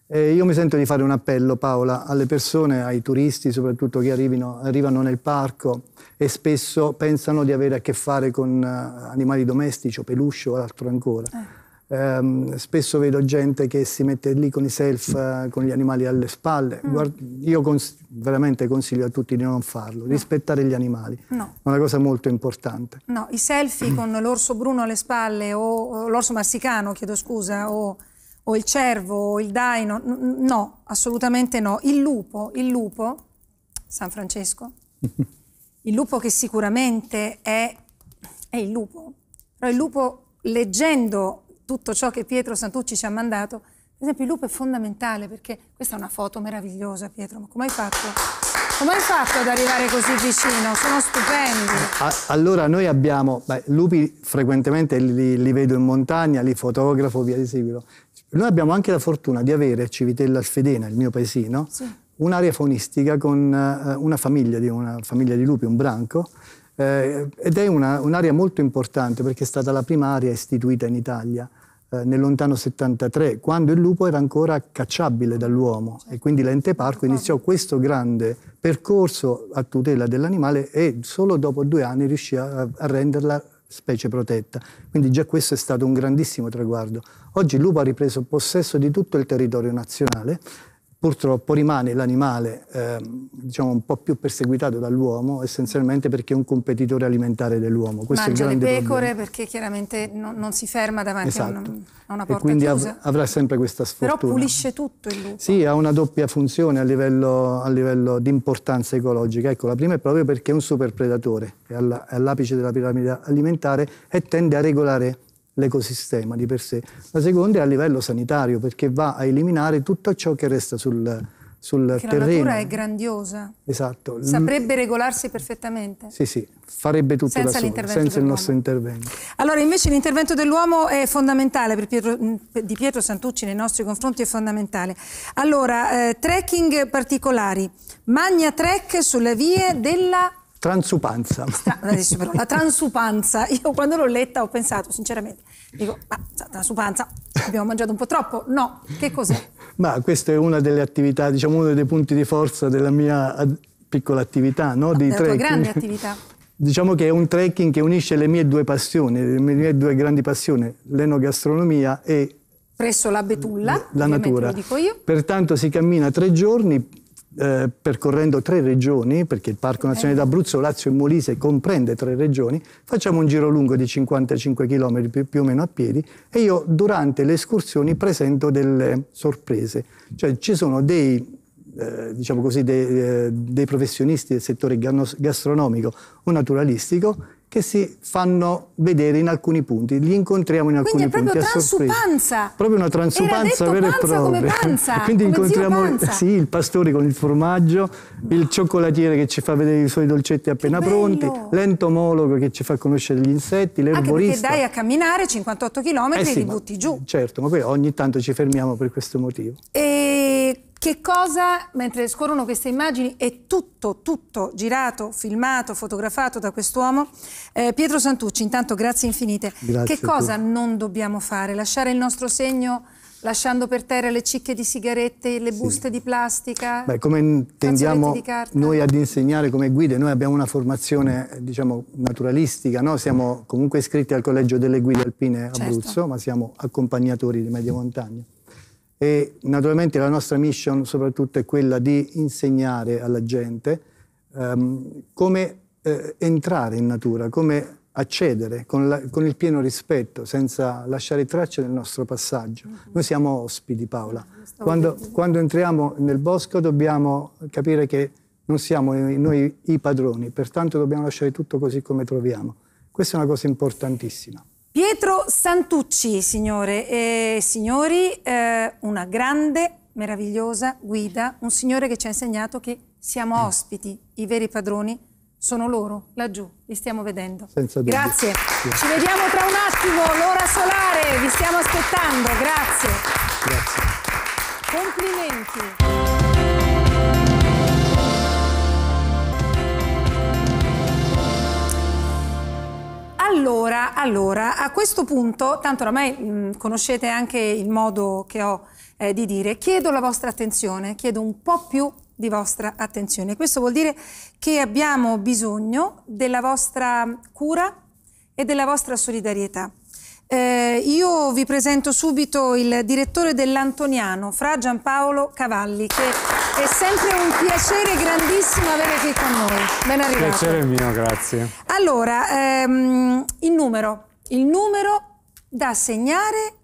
E io mi sento di fare un appello, Paola, alle persone, ai turisti, soprattutto che arrivino, arrivano nel parco e spesso pensano di avere a che fare con eh, animali domestici o peluche o altro ancora. Eh Um, spesso vedo gente che si mette lì con i self, uh, con gli animali alle spalle. Mm. Guarda, io cons- veramente consiglio a tutti di non farlo, no. rispettare gli animali. No. È una cosa molto importante. No, i selfie mm. con l'orso bruno alle spalle o, o l'orso massicano, chiedo scusa, o, o, il cervo o il daino, n- no, assolutamente no. Il lupo, il lupo, San Francesco, il lupo che sicuramente è, è il lupo, però il lupo leggendo tutto ciò che Pietro Santucci ci ha mandato. Ad esempio il lupo è fondamentale perché questa è una foto meravigliosa Pietro, ma come hai fatto? Come hai fatto ad arrivare così vicino? Sono stupendi. allora, noi abbiamo beh, lupi frequentemente li, li, vedo in montagna, li fotografo, via di seguito. Noi abbiamo anche la fortuna di avere a Civitella Alfedena, il mio paesino, sì. un'area faunistica con eh, una, famiglia di, una famiglia di lupi, un branco. Eh, ed è un'area un molto importante perché è stata la prima area istituita in Italia eh, nel lontano 73, quando il lupo era ancora cacciabile dall'uomo e quindi l'ente parco certo. iniziò questo grande percorso a tutela dell'animale e solo dopo due anni riuscì a, a renderla specie protetta. Quindi già questo è stato un grandissimo traguardo. Oggi il lupo ha ripreso possesso di tutto il territorio nazionale purtroppo rimane l'animale eh, diciamo un po' più perseguitato dall'uomo essenzialmente perché è un competitore alimentare dell'uomo. Mangia è il le pecore problema. perché chiaramente non, non, si ferma davanti esatto. a, una, a, una porta e quindi av avrà sempre questa sfortuna. Però pulisce tutto il lupo. Sì, ha una doppia funzione a livello, livello di importanza ecologica. Ecco, la prima è proprio perché è un superpredatore, è all'apice della piramide alimentare e tende a regolare l'ecosistema di per sé. La seconda è a livello sanitario, perché va a eliminare tutto ciò che resta sul, sul che terreno. la natura è grandiosa. Esatto. Saprebbe regolarsi perfettamente. Sì, sì, farebbe tutto senza, solo, senza il nostro intervento. Allora, invece l'intervento dell'uomo è fondamentale, per Pietro, mm, di Pietro Santucci nei nostri confronti è fondamentale. Allora, eh, trekking particolari, Magna Trek sulle vie della Transupanza. Adesso la transupanza, io quando l'ho letta ho pensato sinceramente, dico, ma transupanza, abbiamo mangiato un po' troppo? No, che cos'è? Ma questa è una delle attività, diciamo uno dei punti di forza della mia ad, piccola attività, no? no ah, Di della grande attività. Diciamo che è un trekking che unisce le mie due passioni, le mie due grandi passioni, l'enogastronomia e... Presso la Betulla, la natura. Pertanto si cammina tre giorni eh, percorrendo tre regioni, perché il Parco Nazionale eh. d'Abruzzo, Lazio e Molise comprende tre regioni, facciamo un giro lungo di 55 km più, più o meno a piedi e io durante le escursioni presento delle sorprese. Cioè ci sono dei eh, diciamo così, dei, eh, dei professionisti del settore gastronomico o naturalistico che si fanno vedere in alcuni punti, li incontriamo in alcuni punti. Quindi è proprio transupanza. Proprio una transupanza vera e propria. e Quindi incontriamo sì, il pastore con il formaggio, il cioccolatiere che ci fa vedere i suoi dolcetti appena pronti, l'entomologo che ci fa conoscere gli insetti, l'erborista. Anche dai a camminare 58 km eh sì, e li butti giù. Certo, ma poi ogni tanto ci fermiamo per questo motivo. E che cosa, mentre scorrono queste immagini, è tutto, tutto girato, filmato, fotografato da quest'uomo? Eh, Pietro Santucci, intanto grazie infinite. Grazie che cosa non dobbiamo fare? Lasciare il nostro segno lasciando per terra le cicche di sigarette, le buste di plastica? Beh, come tendiamo noi ad insegnare come guide, noi abbiamo una formazione, diciamo, naturalistica, no? Siamo comunque iscritti al Collegio delle Guide Alpine certo. Abruzzo, certo. ma siamo accompagnatori di media montagna e naturalmente la nostra mission soprattutto è quella di insegnare alla gente um, come eh, entrare in natura, come accedere con, la, con, il pieno rispetto, senza lasciare tracce del nostro passaggio. Mm-hmm. Noi siamo ospiti, Paola. Ah, quando, quando, entriamo nel bosco dobbiamo capire che non siamo noi i padroni, pertanto dobbiamo lasciare tutto così come troviamo. Questa è una cosa importantissima. Pietro Santucci, signore e signori, eh, una grande, meravigliosa guida, un signore che ci ha insegnato che siamo mm. ospiti, i veri padroni sono loro, laggiù, li stiamo vedendo. Grazie, sì. ci vediamo tra un attimo, l'ora solare, vi stiamo aspettando, grazie. Grazie. Complimenti. Allora, allora, a questo punto, tanto oramai mh, conoscete anche il modo che ho eh, di dire, chiedo la vostra attenzione, chiedo un po' più di vostra attenzione. Questo vuol dire che abbiamo bisogno della vostra cura e della vostra solidarietà. Eh, io vi presento subito il direttore dell'Antoniano, Fra Giampaolo Cavalli, che è sempre un piacere grandissimo avere qui con noi. Ben arrivato. Piacere mio, grazie. Allora, ehm, il numero. Il numero da segnare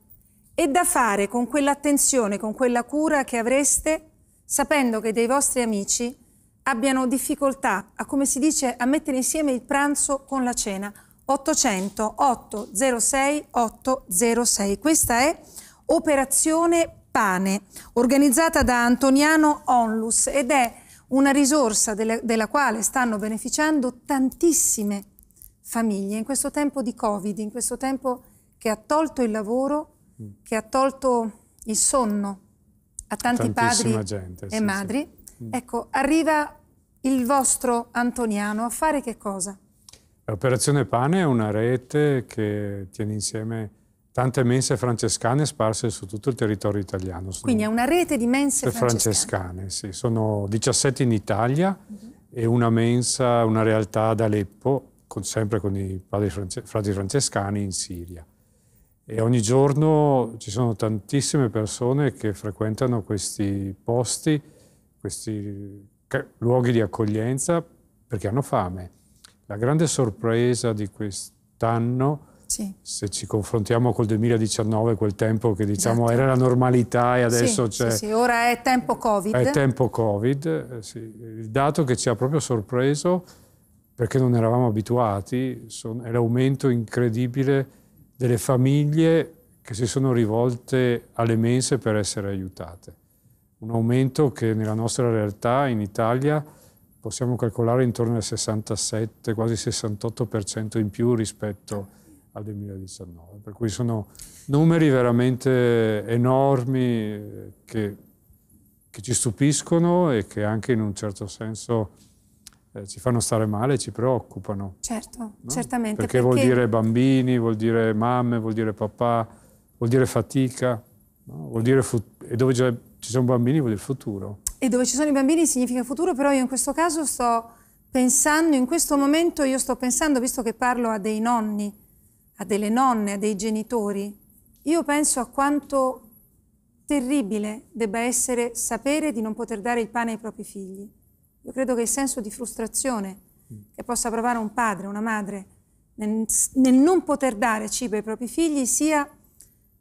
e da fare con quell'attenzione, con quella cura che avreste sapendo che dei vostri amici abbiano difficoltà a, come si dice, a mettere insieme il pranzo con la cena 800 806 806. Questa è Operazione Pane, organizzata da Antoniano Onlus ed è una risorsa delle, della quale stanno beneficiando tantissime famiglie in questo tempo di Covid, in questo tempo che ha tolto il lavoro, mm. che ha tolto il sonno a tanti Tantissima padri gente, e sì, madri. Sì. Mm. Ecco, arriva il vostro Antoniano a fare che cosa? L'Operazione Pane è una rete che tiene insieme tante mense francescane sparse su tutto il territorio italiano. Sono Quindi è una rete di mense francescane. francescane sì. Sono 17 in Italia uh-huh. e una mensa, una realtà ad Aleppo, con, sempre con i padri france, frati francescani in Siria. E ogni giorno ci sono tantissime persone che frequentano questi posti, questi luoghi di accoglienza, perché hanno fame la grande sorpresa di quest'anno, sì. se ci confrontiamo col 2019, quel tempo che diciamo esatto. era la normalità e adesso sì, c'è... Sì, sì, ora è tempo Covid. È tempo Covid, eh, sì. Il dato che ci ha proprio sorpreso, perché non eravamo abituati, è l'aumento incredibile delle famiglie che si sono rivolte alle mense per essere aiutate. Un aumento che nella nostra realtà in Italia possiamo calcolare intorno al 67, quasi 68% in più rispetto al 2019. Per cui sono numeri veramente enormi eh, che, che ci stupiscono e che anche in un certo senso eh, ci fanno stare male, ci preoccupano. Certo, no? certamente. Perché, perché vuol dire bambini, vuol dire mamme, vuol dire papà, vuol dire fatica, no? vuol dire e dove ci sono bambini vuol dire futuro e dove ci sono i bambini significa futuro, però io in questo caso sto pensando, in questo momento io sto pensando, visto che parlo a dei nonni, a delle nonne, a dei genitori, io penso a quanto terribile debba essere sapere di non poter dare il pane ai propri figli. Io credo che il senso di frustrazione che possa provare un padre, una madre, nel, nel non poter dare cibo ai propri figli sia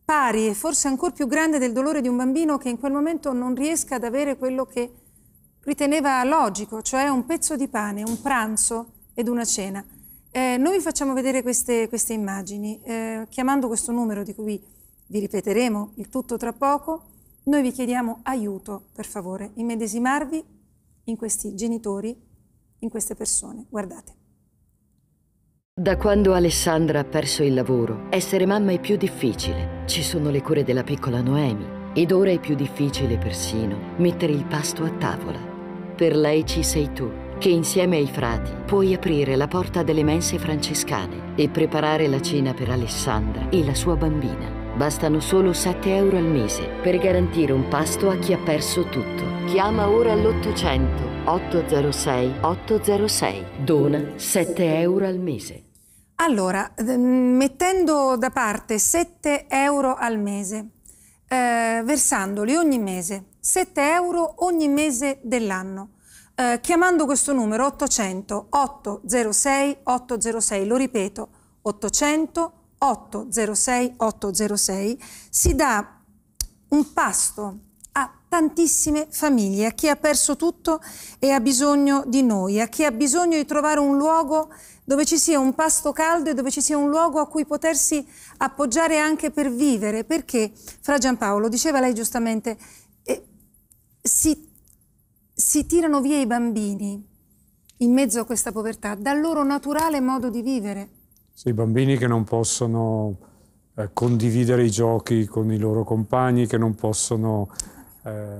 pari e forse ancora più grande del dolore di un bambino che in quel momento non riesca ad avere quello che riteneva logico, cioè un pezzo di pane, un pranzo ed una cena. Eh, noi vi facciamo vedere queste, queste immagini, eh, chiamando questo numero di cui vi ripeteremo il tutto tra poco, noi vi chiediamo aiuto, per favore, immedesimarvi in questi genitori, in queste persone. Guardate. Da quando Alessandra ha perso il lavoro, essere mamma è più difficile. Ci sono le cure della piccola Noemi ed ora è più difficile persino mettere il pasto a tavola. Per lei ci sei tu, che insieme ai frati puoi aprire la porta delle mense francescane e preparare la cena per Alessandra e la sua bambina. Bastano solo 7 euro al mese per garantire un pasto a chi ha perso tutto. Chiama ora l'800 806 806. Dona 7 euro al mese. Allora, ehm, mettendo da parte 7 euro al mese, eh, versandoli ogni mese, 7 euro ogni mese dell'anno, eh, chiamando questo numero 800 806 806, lo ripeto, 800 806 806, si dà un pasto a tantissime famiglie, a chi ha perso tutto e ha bisogno di noi, a chi ha bisogno di trovare un luogo dove ci sia un pasto caldo e dove ci sia un luogo a cui potersi appoggiare anche per vivere, perché fra Giampaolo, diceva lei giustamente, eh, si, si tirano via i bambini in mezzo a questa povertà dal loro naturale modo di vivere. Sì, i bambini che non possono eh, condividere i giochi con i loro compagni, che non possono eh,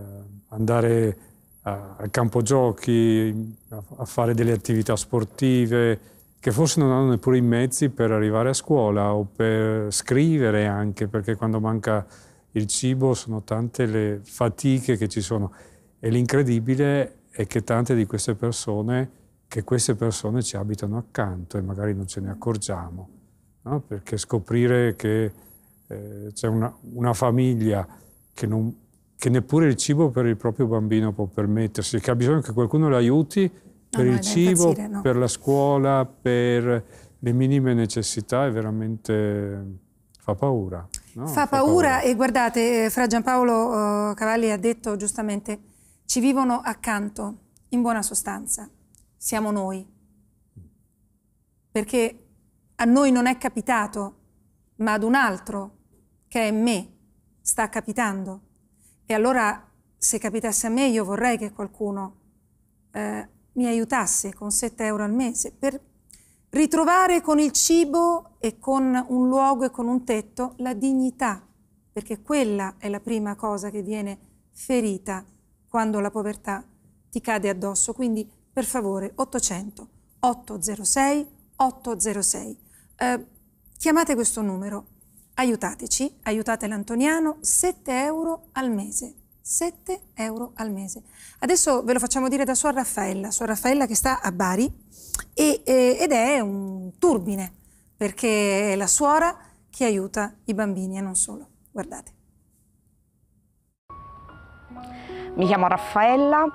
andare al campo giochi, a, a fare delle attività sportive, che forse non hanno neppure i mezzi per arrivare a scuola o per scrivere anche, perché quando manca il cibo sono tante le fatiche che ci sono. E l'incredibile è che tante di queste persone, che queste persone ci abitano accanto e magari non ce ne accorgiamo, no? perché scoprire che eh, c'è una, una famiglia che, non, che neppure il cibo per il proprio bambino può permettersi, che ha bisogno che qualcuno l'aiuti, per no, il cibo, impazzire, no. per la scuola, per le minime necessità, è veramente fa paura. No? Fa, fa paura, paura, e guardate, eh, fra Giampaolo eh, Cavalli ha detto giustamente, ci vivono accanto, in buona sostanza, siamo noi. Perché a noi non è capitato, ma ad un altro, che è me, sta capitando. E allora se capitasse a me io vorrei che qualcuno eh, mi aiutasse con 7 euro al mese per ritrovare con il cibo e con un luogo e con un tetto la dignità, perché quella è la prima cosa che viene ferita quando la povertà ti cade addosso. Quindi per favore 800 806 806. Eh, chiamate questo numero, aiutateci, aiutate l'Antoniano, 7 euro al mese. 7 euro al mese. Adesso ve lo facciamo dire da Suor Raffaella, Suor Raffaella che sta a Bari e, eh, ed è un turbine perché è la suora che aiuta i bambini e non solo. Guardate. Mi chiamo Raffaella,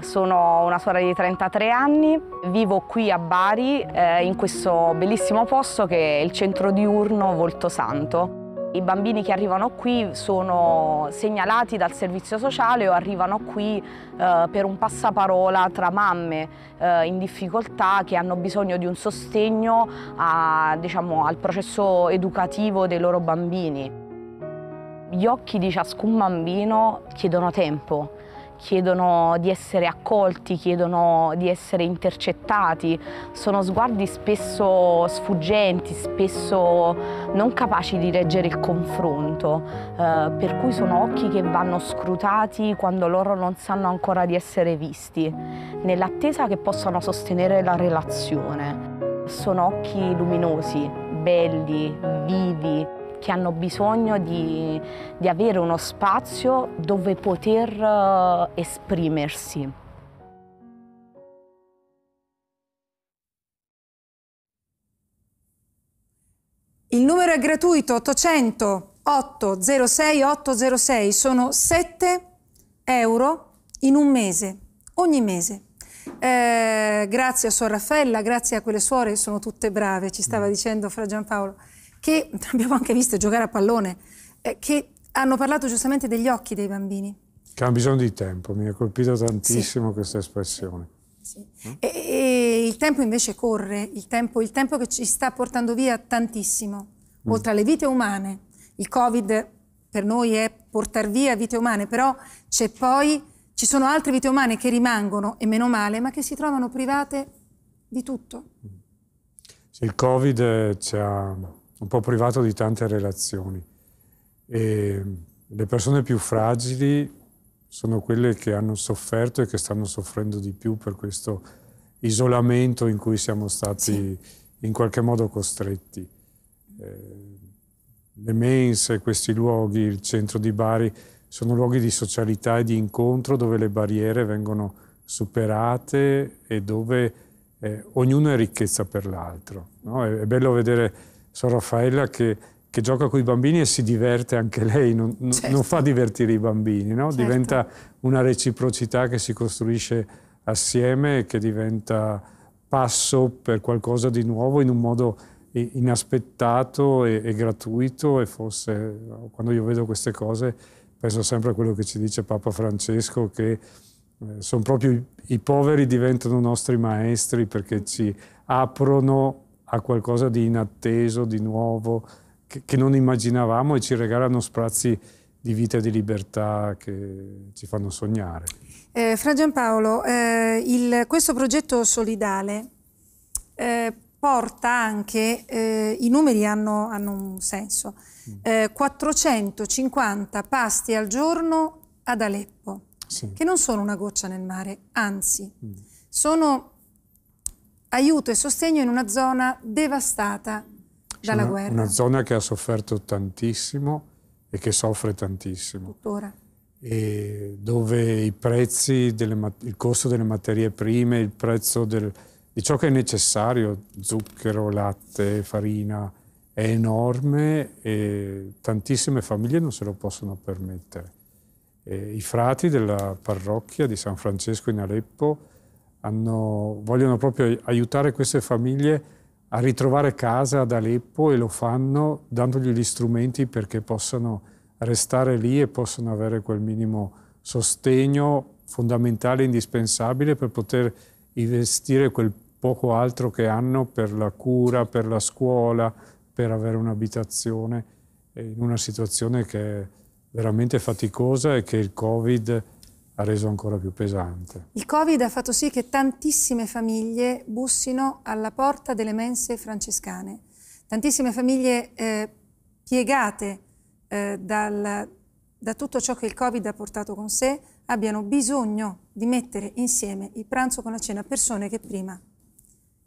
sono una suora di 33 anni, vivo qui a Bari eh, in questo bellissimo posto che è il centro diurno Volto Santo. I bambini che arrivano qui sono segnalati dal servizio sociale o arrivano qui eh, per un passaparola tra mamme eh, in difficoltà che hanno bisogno di un sostegno a, diciamo, al processo educativo dei loro bambini. Gli occhi di ciascun bambino chiedono tempo, chiedono di essere accolti, chiedono di essere intercettati, sono sguardi spesso sfuggenti, spesso non capaci di reggere il confronto, eh, per cui sono occhi che vanno scrutati quando loro non sanno ancora di essere visti, nell'attesa che possano sostenere la relazione. Sono occhi luminosi, belli, vivi, che hanno bisogno di, di avere uno spazio dove poter eh, esprimersi. Il numero è gratuito 800 806 806, sono 7 euro in un mese, ogni mese. Eh, grazie a Suor Raffaella, grazie a quelle suore, sono tutte brave, ci stava mm. dicendo Fra Giampaolo che abbiamo anche visto giocare a pallone, eh, che hanno parlato giustamente degli occhi dei bambini. Che hanno bisogno di tempo, mi ha colpito tantissimo sì. questa espressione. Sì. Eh? E, e, il tempo invece corre, il tempo, il tempo, che ci sta portando via tantissimo, mm. oltre alle vite umane. Il Covid per noi è portare via vite umane, però c'è poi, ci sono altre vite umane che rimangono, e meno male, ma che si trovano private di tutto. Mm. Il Covid eh, ci ha un po' privato di tante relazioni. E le persone più fragili sono quelle che hanno sofferto e che stanno soffrendo di più per questo isolamento in cui siamo stati sì. in qualche modo costretti. Eh, le mense, questi luoghi, il centro di Bari, sono luoghi di socialità e di incontro dove le barriere vengono superate e dove eh, ognuno è ricchezza per l'altro. No? È, è bello vedere so Raffaella che, che gioca con i bambini e si diverte anche lei, non, certo. non fa divertire i bambini, no? certo. diventa una reciprocità che si costruisce assieme e che diventa passo per qualcosa di nuovo in un modo inaspettato e, e gratuito e forse quando io vedo queste cose penso sempre a quello che ci dice Papa Francesco che eh, sono proprio i, i poveri diventano nostri maestri perché ci aprono a qualcosa di inatteso, di nuovo, che, che non immaginavamo e ci regalano sprazzi di vita e di libertà che ci fanno sognare. Eh, Fra Giampaolo, eh, il, questo progetto solidale eh, porta anche, eh, i numeri hanno, hanno un senso, mm. eh, 450 pasti al giorno ad Aleppo, sì. che non sono una goccia nel mare, anzi, mm. sono aiuto e sostegno in una zona devastata dalla una, guerra. Una zona che ha sofferto tantissimo e che soffre tantissimo. Tuttora. E dove delle, il costo delle materie prime, il prezzo del, di ciò che è necessario, zucchero, latte, farina, è enorme e tantissime famiglie non se lo possono permettere. E I frati della parrocchia di San Francesco in Aleppo hanno, vogliono proprio aiutare queste famiglie a ritrovare casa ad Aleppo e lo fanno dandogli gli strumenti perché possano restare lì e possano avere quel minimo sostegno fondamentale, indispensabile per poter investire quel poco altro che hanno per la cura, per la scuola, per avere un'abitazione eh, in una situazione che è veramente faticosa e che il Covid ha reso ancora più pesante. Il Covid ha fatto sì che tantissime famiglie bussino alla porta delle mense francescane, tantissime famiglie eh, piegate eh, dal, da tutto ciò che il Covid ha portato con sé abbiano bisogno di mettere insieme il pranzo con la cena, persone che prima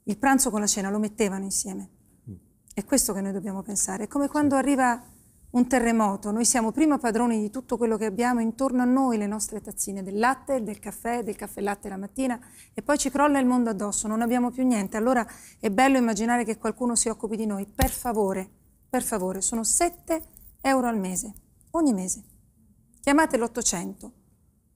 il pranzo con la cena lo mettevano insieme. Mm. È questo che noi dobbiamo pensare. È come quando sì. arriva un terremoto, noi siamo prima padroni di tutto quello che abbiamo intorno a noi, le nostre tazzine del latte, del caffè, del caffè latte la mattina e poi ci crolla il mondo addosso, non abbiamo più niente. Allora è bello immaginare che qualcuno si occupi di noi, per favore, per favore, sono 7 euro al mese, ogni mese. Chiamate l'800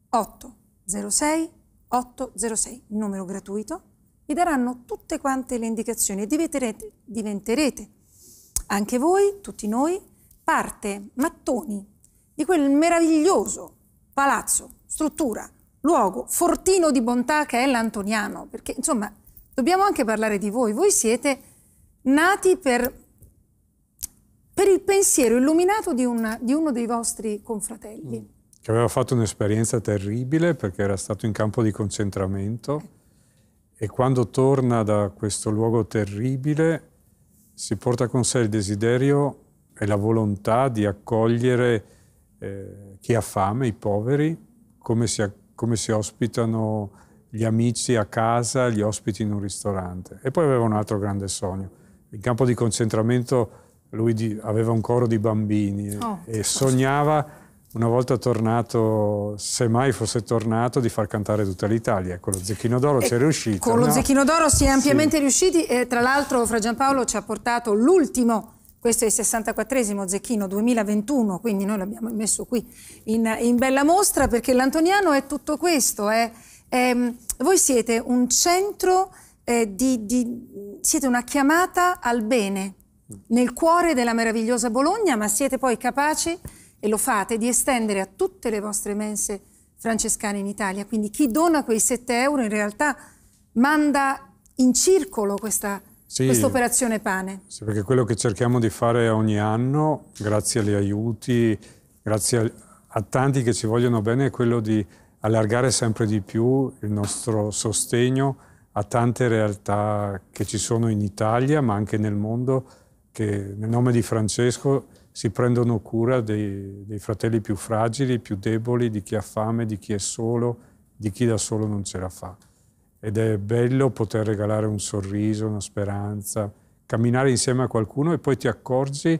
806 806, numero gratuito, vi daranno tutte quante le indicazioni e diventerete, diventerete anche voi, tutti noi, parte mattoni di quel meraviglioso palazzo, struttura, luogo, fortino di bontà che è l'Antoniano, perché insomma dobbiamo anche parlare di voi, voi siete nati per, per il pensiero illuminato di, una, di, uno dei vostri confratelli. Mm. Che aveva fatto un'esperienza terribile perché era stato in campo di concentramento e quando torna da questo luogo terribile si porta con sé il desiderio è la volontà di accogliere eh, chi ha fame, i poveri, come si, come si, ospitano gli amici a casa, gli ospiti in un ristorante. E poi aveva un altro grande sogno. In campo di concentramento lui di, aveva un coro di bambini oh, e sognava una volta tornato, se mai fosse tornato, di far cantare tutta l'Italia. Con lo Zecchino d'Oro c'è riuscito. Con lo no? Zecchino d'Oro si è ampiamente sì. riusciti e tra l'altro Fra Giampaolo ci ha portato l'ultimo questo è il 64 Zecchino 2021, quindi noi l'abbiamo messo qui in, in, bella mostra perché l'Antoniano è tutto questo. È, eh. è, ehm, voi siete un centro eh, di, di, siete una chiamata al bene nel cuore della meravigliosa Bologna, ma siete poi capaci, e lo fate, di estendere a tutte le vostre mense francescane in Italia. Quindi chi dona quei 7 euro in realtà manda in circolo questa sì, questa operazione pane. Sì, perché quello che cerchiamo di fare ogni anno, grazie agli aiuti, grazie a, a tanti che ci vogliono bene, è quello di allargare sempre di più il nostro sostegno a tante realtà che ci sono in Italia, ma anche nel mondo, che nel nome di Francesco si prendono cura dei, dei fratelli più fragili, più deboli, di chi ha fame, di chi è solo, di chi da solo non ce la fa ed è bello poter regalare un sorriso, una speranza, camminare insieme a qualcuno e poi ti accorgi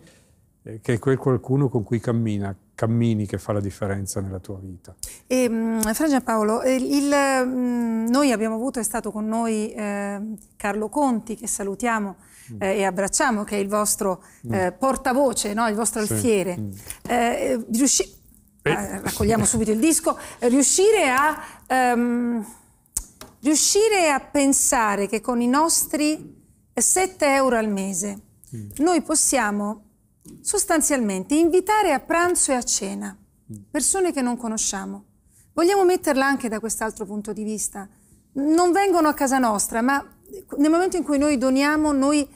eh, che è quel qualcuno con cui cammina, cammini che fa la differenza nella tua vita. E, ehm, Fra Giampaolo, eh, mm, noi abbiamo avuto, è stato con noi eh, Carlo Conti, che salutiamo mm. eh, e abbracciamo, che è il vostro mm. eh, portavoce, no? il vostro alfiere. Sì. Mm. Eh, ah, raccogliamo subito il disco, riuscire a... Ehm, riuscire a pensare che con i nostri 7 euro al mese mm. noi possiamo sostanzialmente invitare a pranzo e a cena mm. persone che non conosciamo. Vogliamo metterla anche da quest'altro punto di vista. Non vengono a casa nostra, ma nel momento in cui noi doniamo, noi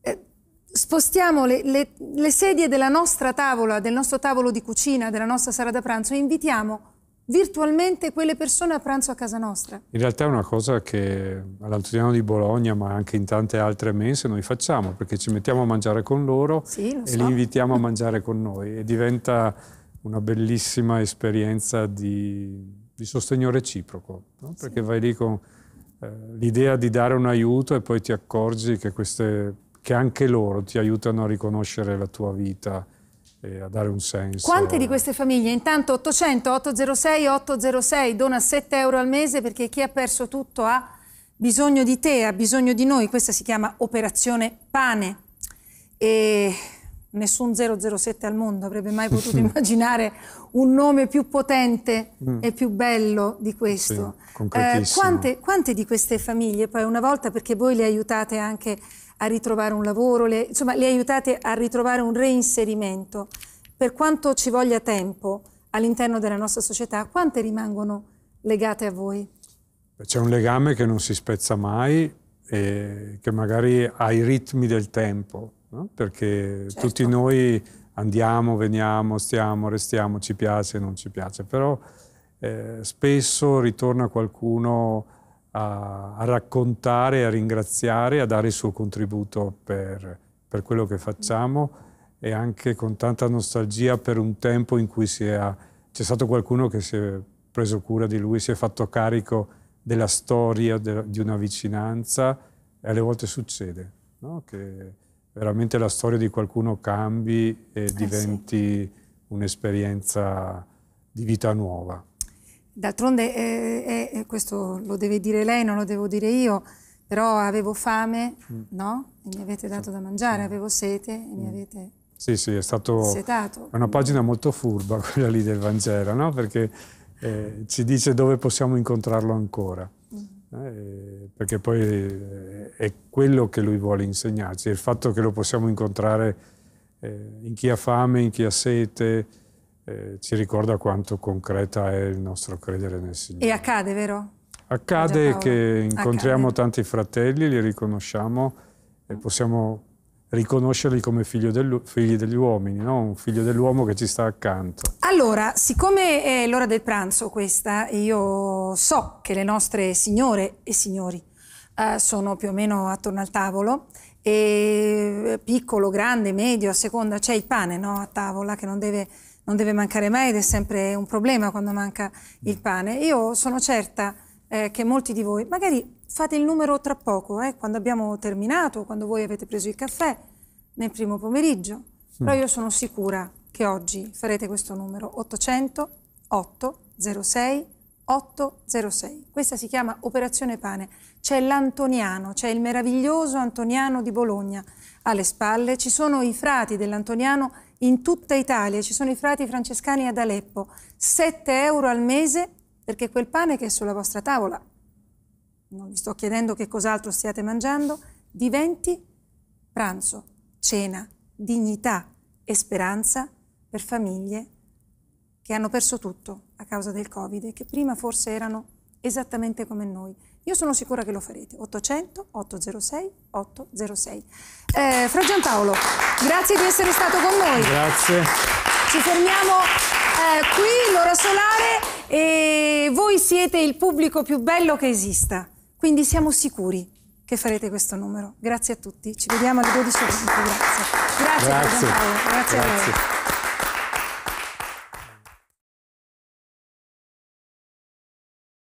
eh, spostiamo le, le, le sedie della nostra tavola, del nostro tavolo di cucina, della nostra sala da pranzo e invitiamo virtualmente quelle persone a pranzo a casa nostra. In realtà è una cosa che all'Antoniano di Bologna, ma anche in tante altre mense, noi facciamo, perché ci mettiamo a mangiare con loro sì, e so. li invitiamo a mangiare con noi e diventa una bellissima esperienza di, di sostegno reciproco, no? perché sì. vai lì con eh, l'idea di dare un aiuto e poi ti accorgi che, queste, che anche loro ti aiutano a riconoscere la tua vita eh, a dare un senso. Quante di queste famiglie? Intanto 800 806 806 dona 7 euro al mese perché chi ha perso tutto ha bisogno di te, ha bisogno di noi. Questa si chiama operazione pane. E nessun 007 al mondo avrebbe mai potuto immaginare un nome più potente mm. e più bello di questo. Sì, eh, quante, quante, di queste famiglie poi una volta, perché voi le aiutate anche a ritrovare un lavoro, le, insomma le aiutate a ritrovare un reinserimento. Per quanto ci voglia tempo all'interno della nostra società, quante rimangono legate a voi? C'è un legame che non si spezza mai e che magari ha i ritmi del tempo, no? perché certo. tutti noi andiamo, veniamo, stiamo, restiamo, ci piace, non ci piace, però eh, spesso ritorna qualcuno a, a raccontare, a ringraziare, a dare il suo contributo per, per quello che facciamo e anche con tanta nostalgia per un tempo in cui c'è stato qualcuno che si è preso cura di lui, si è fatto carico della storia, de, di una vicinanza e alle volte succede no? che veramente la storia di qualcuno cambi e eh diventi sì. un'esperienza di vita nuova. D'altronde, eh, eh, eh, questo lo deve dire lei, non lo devo dire io, però avevo fame, mm. no? E mi avete dato da mangiare, avevo sete e mi mm. avete... Sì, sì, è stato... Setato. È una pagina molto furba quella lì del Vangelo, no? Perché eh, ci dice dove possiamo incontrarlo ancora. Mm. Eh, perché poi eh, è quello che lui vuole insegnarci, il fatto che lo possiamo incontrare eh, in chi ha fame, in chi ha sete, eh, ci ricorda quanto concreta è il nostro credere nel Signore. E accade, vero? Accade che incontriamo accade. tanti fratelli, li riconosciamo e possiamo riconoscerli come del, figli degli uomini, no? un figlio dell'uomo che ci sta accanto. Allora, siccome è l'ora del pranzo questa, io so che le nostre signore e signori eh, sono più o meno attorno al tavolo, e piccolo, grande, medio, a seconda, c'è il pane no? a tavola che non deve non deve mancare mai ed è sempre un problema quando manca il pane. Io sono certa eh, che molti di voi, magari fate il numero tra poco, eh, quando abbiamo terminato, quando voi avete preso il caffè, nel primo pomeriggio, sì. Mm. però io sono sicura che oggi farete questo numero 800 806 806. Questa si chiama Operazione Pane. C'è l'Antoniano, c'è il meraviglioso Antoniano di Bologna alle spalle, ci sono i frati dell'Antoniano in tutta Italia ci sono i frati francescani ad Aleppo, 7 euro al mese perché quel pane che è sulla vostra tavola, non vi sto chiedendo che cos'altro stiate mangiando, diventi pranzo, cena, dignità e speranza per famiglie che hanno perso tutto a causa del Covid e che prima forse erano esattamente come noi. Io sono sicura che lo farete. 800 806 806. Eh, Fra Giampaolo, grazie di essere stato con noi. Grazie. Ci fermiamo eh, qui, l'ora solare, e voi siete il pubblico più bello che esista. Quindi siamo sicuri che farete questo numero. Grazie a tutti. Ci vediamo alle 12.30. Grazie. Grazie, grazie. Fra Giampaolo. Grazie, grazie a voi.